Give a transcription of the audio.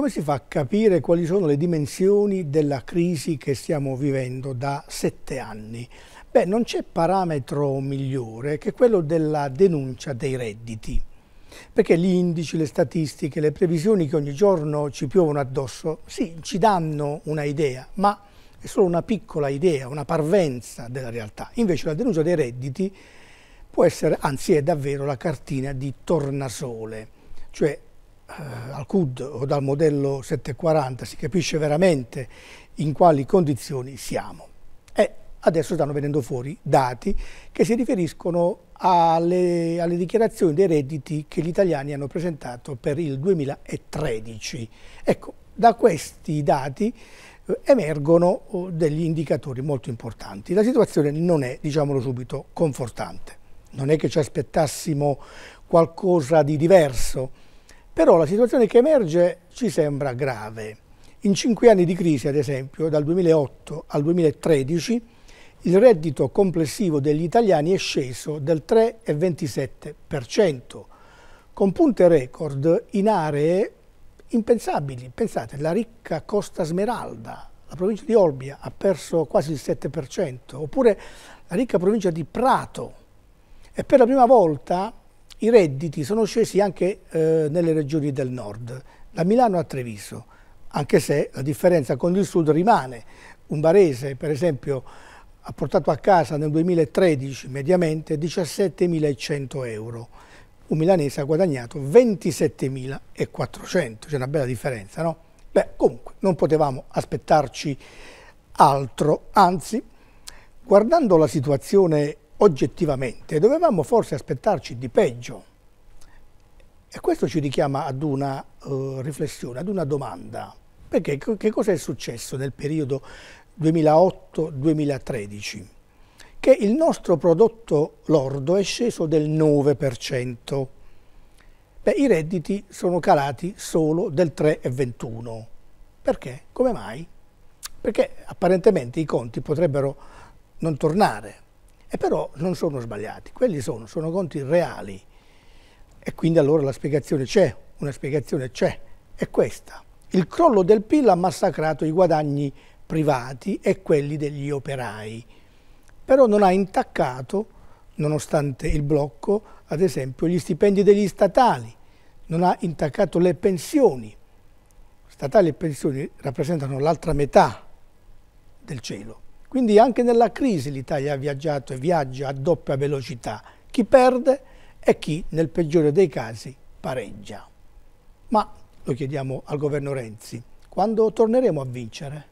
Come si fa a capire quali sono le dimensioni della crisi che stiamo vivendo da sette anni? Beh, non c'è parametro migliore che quello della denuncia dei redditi, perché gli indici, le statistiche, le previsioni che ogni giorno ci piovono addosso, sì, ci danno una idea, ma è solo una piccola idea, una parvenza della realtà. Invece la denuncia dei redditi può essere, anzi è davvero la cartina di tornasole, cioè eh, al CUD o dal modello 740 si capisce veramente in quali condizioni siamo. E adesso stanno venendo fuori dati che si riferiscono alle, alle, dichiarazioni dei redditi che gli italiani hanno presentato per il 2013. Ecco, da questi dati eh, emergono oh, degli indicatori molto importanti. La situazione non è, diciamolo subito, confortante. Non è che ci aspettassimo qualcosa di diverso, però la situazione che emerge ci sembra grave. In cinque anni di crisi, ad esempio, dal 2008 al 2013, il reddito complessivo degli italiani è sceso del 3,27%, con punte record in aree impensabili. Pensate, la ricca Costa Smeralda, la provincia di Olbia ha perso quasi il 7%, oppure la ricca provincia di Prato. E per la prima volta i redditi sono scesi anche eh, nelle regioni del nord, da Milano a Treviso, anche se la differenza con il sud rimane. Un barese, per esempio, ha portato a casa nel 2013 mediamente 17.100 euro, un milanese ha guadagnato 27.400, c'è una bella differenza, no? Beh, comunque, non potevamo aspettarci altro, anzi, guardando la situazione oggettivamente, dovevamo forse aspettarci di peggio. E questo ci richiama ad una uh, riflessione, ad una domanda. Perché che cosa è successo nel periodo 2008-2013? Che il nostro prodotto lordo è sceso del 9%. Beh, i redditi sono calati solo del 3,21%. Perché? Come mai? Perché apparentemente i conti potrebbero non tornare, e però non sono sbagliati, quelli sono, sono conti reali. E quindi allora la spiegazione c'è, una spiegazione c'è, è questa. Il crollo del PIL ha massacrato i guadagni privati e quelli degli operai, però non ha intaccato, nonostante il blocco, ad esempio gli stipendi degli statali, non ha intaccato le pensioni. Statali e pensioni rappresentano l'altra metà del cielo. Quindi anche nella crisi l'Italia ha viaggiato e viaggia a doppia velocità. Chi perde e chi, nel peggiore dei casi, pareggia. Ma lo chiediamo al governo Renzi, quando torneremo a vincere?